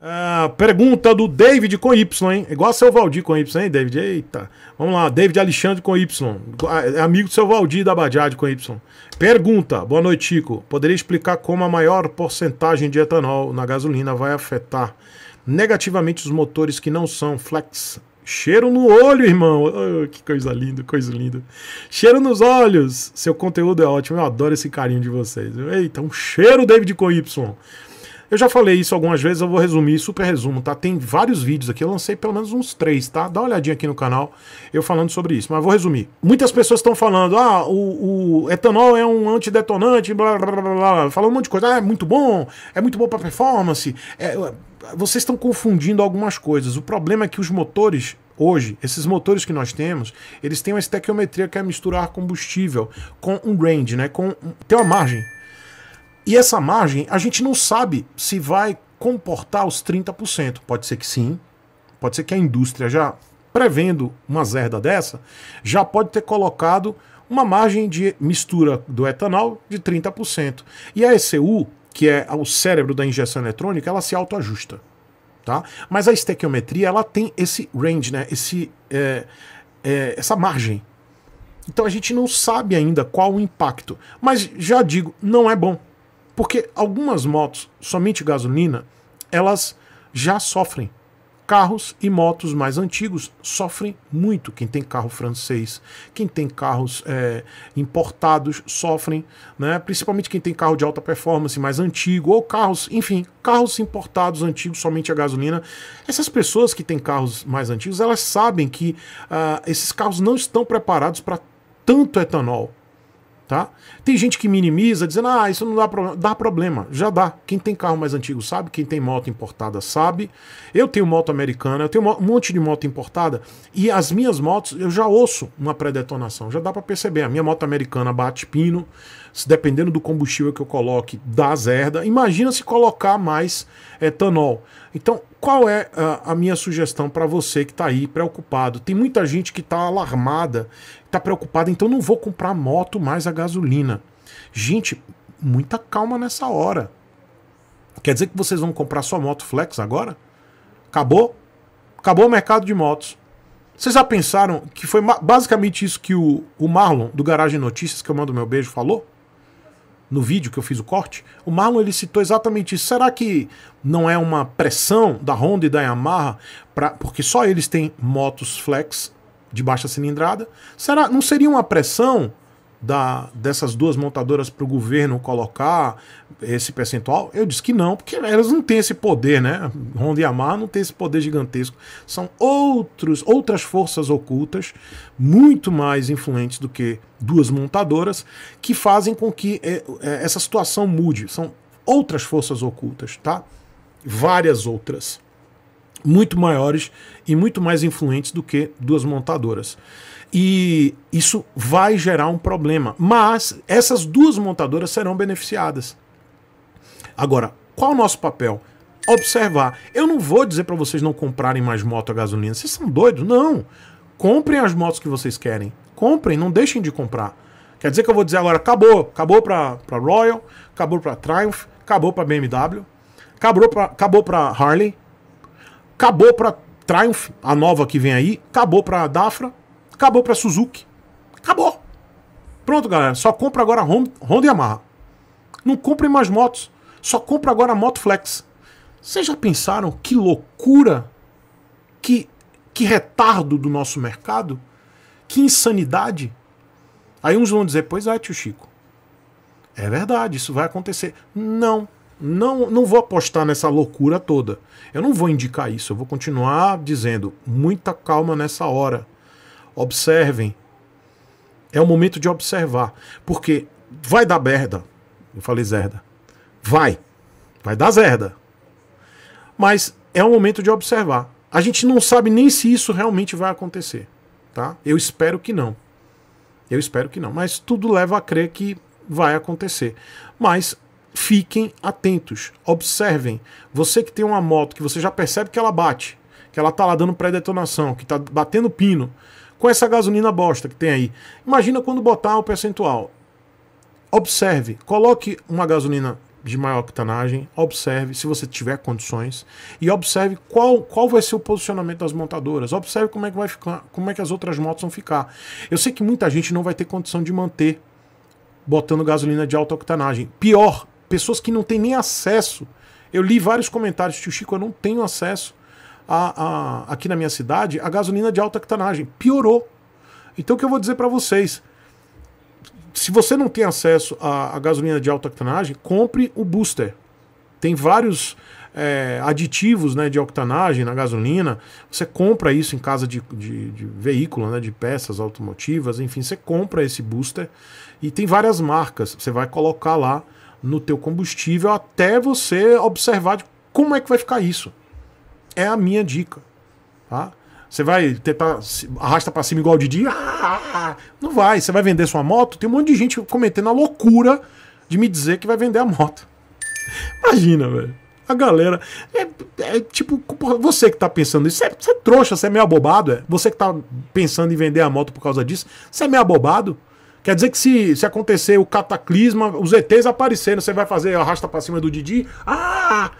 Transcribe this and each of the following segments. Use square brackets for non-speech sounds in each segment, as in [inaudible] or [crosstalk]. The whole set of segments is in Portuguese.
Ah, pergunta do David com Y, hein? Igual seu Valdir com Y, hein, David? Eita. Vamos lá, David Alexandre com Y. Ah, é amigo do seu Valdir da Badiade com Y. Pergunta: Boa noite, Chico. Poderia explicar como a maior porcentagem de etanol na gasolina vai afetar negativamente os motores que não são flex? Cheiro no olho, irmão. Oh, que coisa linda, coisa linda. Cheiro nos olhos. Seu conteúdo é ótimo. Eu adoro esse carinho de vocês. Eita, um cheiro, David com Y. Eu já falei isso algumas vezes, eu vou resumir, super resumo, tá? Tem vários vídeos aqui, eu lancei pelo menos uns três, tá? Dá uma olhadinha aqui no canal, eu falando sobre isso, mas vou resumir. Muitas pessoas estão falando, ah, o, o, etanol é um antidetonante, blá, blá, blá, blá, falando um monte de coisa, ah, é muito bom, é muito bom para performance, é, vocês estão confundindo algumas coisas. O problema é que os motores hoje, esses motores que nós temos, eles têm uma estequiometria que é misturar combustível com um range, né? Com tem uma margem e essa margem, a gente não sabe se vai comportar os 30%. Pode ser que sim, pode ser que a indústria já prevendo uma zerda dessa, já pode ter colocado uma margem de mistura do etanol de 30%. E a ECU, que é o cérebro da injeção eletrônica, ela se autoajusta. Tá? Mas a estequiometria ela tem esse range, né? esse, é, é, essa margem. Então a gente não sabe ainda qual o impacto. Mas já digo, não é bom. Porque algumas motos, somente gasolina, elas já sofrem. Carros e motos mais antigos sofrem muito. Quem tem carro francês, quem tem carros é, importados sofrem, né? principalmente quem tem carro de alta performance mais antigo, ou carros, enfim, carros importados antigos somente a gasolina. Essas pessoas que têm carros mais antigos, elas sabem que uh, esses carros não estão preparados para tanto etanol, Tá? Tem gente que minimiza, dizendo, ah, isso não dá problema. Dá problema, já dá. Quem tem carro mais antigo sabe, quem tem moto importada sabe. Eu tenho moto americana, eu tenho um monte de moto importada, e as minhas motos, eu já ouço uma pré-detonação, já dá para perceber. A minha moto americana bate pino, dependendo do combustível que eu coloque, dá zerda. Imagina se colocar mais é, etanol. Então, qual é a, ah, a minha sugestão para você que está aí preocupado? Tem muita gente que está alarmada, está preocupada, então não vou comprar moto mais a gasolina. Gente, muita calma nessa hora. Quer dizer que vocês vão comprar sua moto flex agora? Acabou? Acabou o mercado de motos. Vocês já pensaram que foi basicamente isso que o, o Marlon, do Garagem Notícias, que eu mando meu beijo, falou? no vídeo que eu fiz o corte, o Marlon ele citou exatamente isso. Será que não é uma pressão da Honda e da Yamaha para porque só eles têm motos flex de baixa cilindrada? Será não seria uma pressão da, dessas duas montadoras para o governo colocar esse percentual? Eu disse que não, porque elas não têm esse poder, né? Honda e Yamaha não tem esse poder gigantesco. São outros, outras forças ocultas, muito mais influentes do que duas montadoras, que fazem com que é, é, essa situação mude. São outras forças ocultas, tá? Várias outras. Muito maiores e muito mais influentes do que duas montadoras. E isso vai gerar um problema. Mas essas duas montadoras serão beneficiadas. Agora, qual o nosso papel? Observar. Eu não vou dizer para vocês não comprarem mais moto a gasolina. Vocês são doidos? Não. Comprem as motos que vocês querem. Comprem, não deixem de comprar. Quer dizer que eu vou dizer agora, acabou. Acabou para Royal, acabou para Triumph, acabou para BMW, acabou para acabou Harley, acabou para Triumph, a nova que vem aí, acabou para Dafra, Acabou para Suzuki. Acabou. Pronto, galera. Só compra agora Honda e Yamaha. Não comprem mais motos. Só compra agora a moto Flex. Vocês já pensaram que loucura, que, que retardo do nosso mercado? Que insanidade? Aí uns vão dizer, pois é, tio Chico. É verdade, isso vai acontecer. Não, não, não vou apostar nessa loucura toda. Eu não vou indicar isso, eu vou continuar dizendo muita calma nessa hora observem. É o momento de observar. Porque vai dar merda. Eu falei zerda. Vai. Vai dar zerda. Mas é o momento de observar. A gente não sabe nem se isso realmente vai acontecer. Tá? Eu espero que não. Eu espero que não. Mas tudo leva a crer que vai acontecer. Mas fiquem atentos, observem. Você que tem uma moto que você já percebe que ela bate, que ela tá lá dando pré-detonação, que tá batendo pino, com essa gasolina bosta que tem aí. Imagina quando botar o percentual. Observe, coloque uma gasolina de maior octanagem, observe se você tiver condições e observe qual, qual vai ser o posicionamento das montadoras, observe como é que vai ficar, como é que as outras motos vão ficar. Eu sei que muita gente não vai ter condição de manter botando gasolina de alta octanagem. Pior, pessoas que não têm nem acesso. Eu li vários comentários, tio Chico, eu não tenho acesso a, a, aqui na minha cidade a gasolina de alta octanagem. Piorou. Então o que eu vou dizer para vocês? Se você não tem acesso à, à gasolina de alta octanagem, compre o booster. Tem vários é, aditivos né, de octanagem na gasolina. Você compra isso em casa de, de, de veículo, né, de peças automotivas, enfim, você compra esse booster e tem várias marcas. Você vai colocar lá no teu combustível até você observar como é que vai ficar isso. É a minha dica. Tá? Você vai tentar arrasta para cima igual o Didi? Ah, ah, ah. Não vai. Você vai vender sua moto? Tem um monte de gente cometendo a loucura de me dizer que vai vender a moto. [laughs] Imagina, velho. A galera. É, é tipo, você que tá pensando isso, é, você é trouxa, você é meio abobado, é? Você que tá pensando em vender a moto por causa disso, você é meio abobado. Quer dizer que se, se acontecer o cataclisma, os ETs aparecendo, você vai fazer arrasta pra cima do Didi? Ah!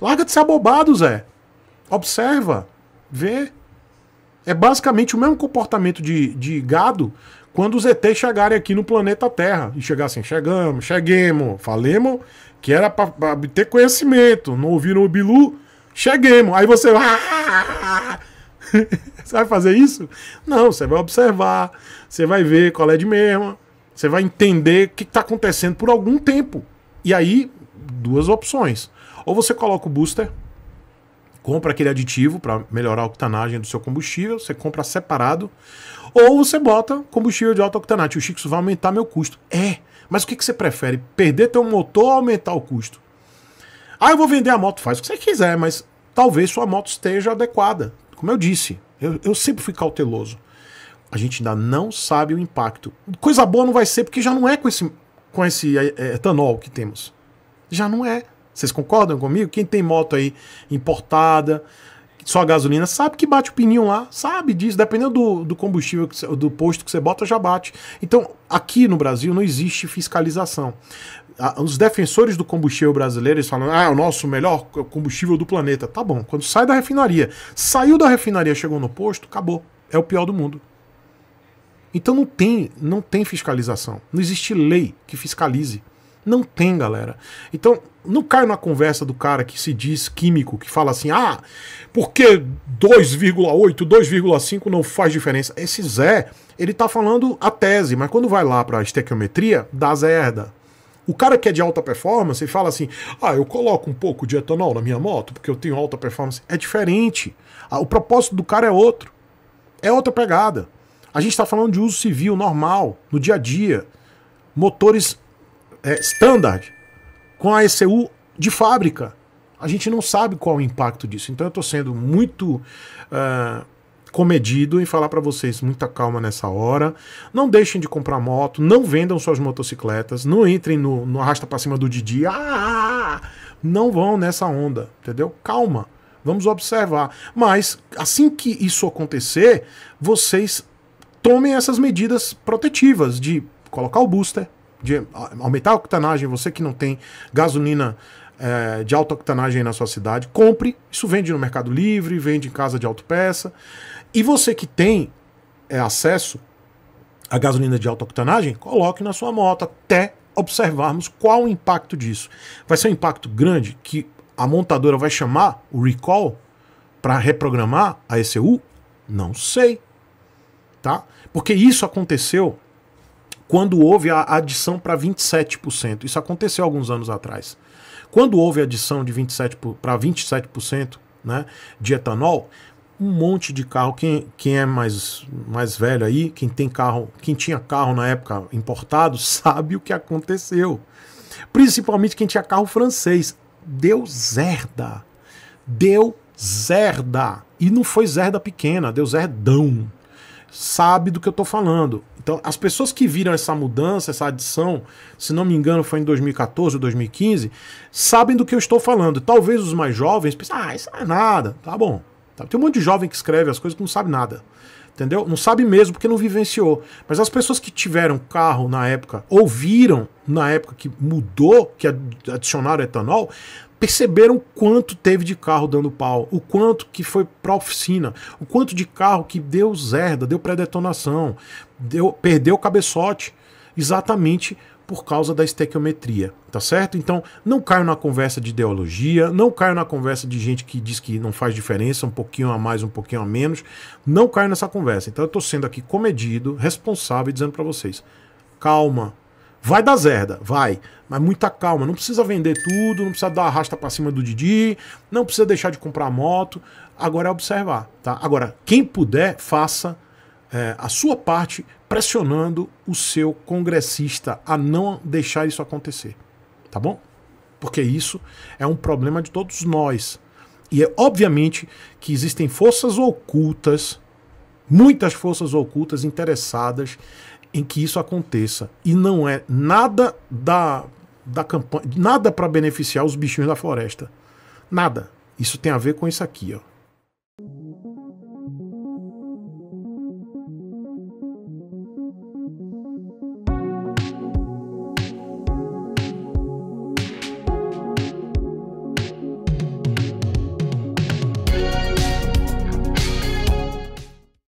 Larga de ser abobado, Zé. Observa, vê. É basicamente o mesmo comportamento de, de gado quando os ETs chegarem aqui no planeta Terra e assim, chegamos, cheguemos, falemos que era para obter conhecimento, não ouviram o Bilu, cheguemos. Aí você você vai [laughs] fazer isso? Não, você vai observar, você vai ver qual é de mesma, você vai entender o que está acontecendo por algum tempo. E aí, duas opções. Ou você coloca o booster, compra aquele aditivo para melhorar a octanagem do seu combustível, você compra separado, ou você bota combustível de alta octanagem. O Chico, isso vai aumentar meu custo. É, mas o que, que você prefere? Perder teu motor ou aumentar o custo? Ah, eu vou vender a moto, faz o que você quiser, mas talvez sua moto esteja adequada. Como eu disse, eu, eu sempre fui cauteloso. A gente ainda não sabe o impacto. Coisa boa não vai ser, porque já não é com esse, com esse eh, eh, etanol que temos. Já não é. Vocês concordam comigo? Quem tem moto aí importada, só gasolina, sabe que bate o pininho lá, sabe disso, dependendo do, do combustível, que, do posto que você bota, já bate. Então, aqui no Brasil não existe fiscalização. Os defensores do combustível brasileiro eles falam: ah, é o nosso melhor combustível do planeta. Tá bom, quando sai da refinaria, saiu da refinaria, chegou no posto, acabou. É o pior do mundo. Então não tem, não tem fiscalização. Não existe lei que fiscalize. Não tem, galera. Então, não cai na conversa do cara que se diz químico, que fala assim: ah, porque 2,8, 2,5 não faz diferença. Esse Zé, ele tá falando a tese, mas quando vai lá pra estequiometria, dá zerda. O cara que é de alta performance ele fala assim: ah, eu coloco um pouco de etanol na minha moto porque eu tenho alta performance. É diferente. Ah, o propósito do cara é outro. É outra pegada. A gente está falando de uso civil normal, no dia a dia. Motores é, standard com a ECU de fábrica. A gente não sabe qual o impacto disso. Então eu estou sendo muito uh, comedido em falar para vocês muita calma nessa hora. Não deixem de comprar moto, não vendam suas motocicletas, não entrem no, no arrasta para cima do Didi. Ah, ah, ah, não vão nessa onda, entendeu? Calma. Vamos observar. Mas assim que isso acontecer, vocês tomem essas medidas protetivas de colocar o booster, de aumentar a octanagem, você que não tem gasolina é, de alta octanagem na sua cidade, compre. Isso vende no Mercado Livre, vende em casa de autopeça. E você que tem é, acesso à gasolina de alta octanagem, coloque na sua moto até observarmos qual o impacto disso. Vai ser um impacto grande que a montadora vai chamar o recall para reprogramar a ECU? Não sei. Tá? Porque isso aconteceu quando houve a adição para 27%. Isso aconteceu alguns anos atrás. Quando houve a adição de 27 para 27% né, de etanol, um monte de carro. Quem, quem é mais, mais velho aí, quem tem carro, quem tinha carro na época importado, [laughs] sabe o que aconteceu. Principalmente quem tinha carro francês. Deu zerda. Deu zerda. E não foi zerda pequena, deu zerdão sabe do que eu estou falando. Então, as pessoas que viram essa mudança, essa adição, se não me engano, foi em 2014 ou 2015, sabem do que eu estou falando. Talvez os mais jovens pensem, ah, isso não é nada, tá bom. Tá, tem um monte de jovem que escreve as coisas que não sabe nada. Entendeu? Não sabe mesmo porque não vivenciou. Mas as pessoas que tiveram carro na época, ouviram na época que mudou, que adicionaram etanol, perceberam o quanto teve de carro dando pau, o quanto que foi para oficina, o quanto de carro que deu zerda, deu pré-detonação, deu, perdeu o cabeçote, exatamente por causa da estequiometria, tá certo? Então, não caio na conversa de ideologia, não caio na conversa de gente que diz que não faz diferença, um pouquinho a mais, um pouquinho a menos, não caio nessa conversa. Então, eu tô sendo aqui comedido, responsável e dizendo para vocês: calma, Vai dar zerda, vai. Mas muita calma, não precisa vender tudo, não precisa dar arrasta para cima do Didi, não precisa deixar de comprar moto. Agora é observar, tá? Agora, quem puder, faça é, a sua parte pressionando o seu congressista a não deixar isso acontecer, tá bom? Porque isso é um problema de todos nós. E é obviamente que existem forças ocultas, muitas forças ocultas interessadas em que isso aconteça. E não é nada da, da campanha, nada para beneficiar os bichinhos da floresta. Nada. Isso tem a ver com isso aqui, ó.